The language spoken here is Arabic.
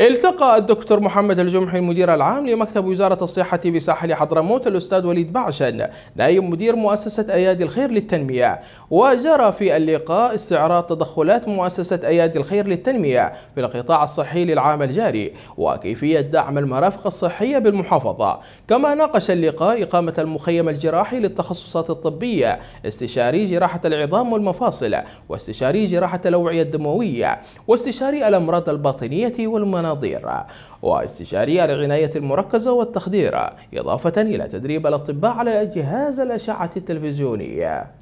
التقى الدكتور محمد الجمحي المدير العام لمكتب وزارة الصحة بساحل حضرموت الأستاذ وليد بعشن نائب مدير مؤسسة أيادي الخير للتنمية وجرى في اللقاء استعراض تدخلات مؤسسة أيادي الخير للتنمية في القطاع الصحي للعام الجاري وكيفية دعم المرافق الصحية بالمحافظة كما ناقش اللقاء إقامة المخيم الجراحي للتخصصات الطبية استشاري جراحة العظام والمفاصل واستشاري جراحة الأوعية الدموية واستشاري الأمراض الباطنية والمناطق النظير واستشارية العناية المركزة والتخدير إضافة إلى تدريب الأطباء على جهاز الأشعة التلفزيونية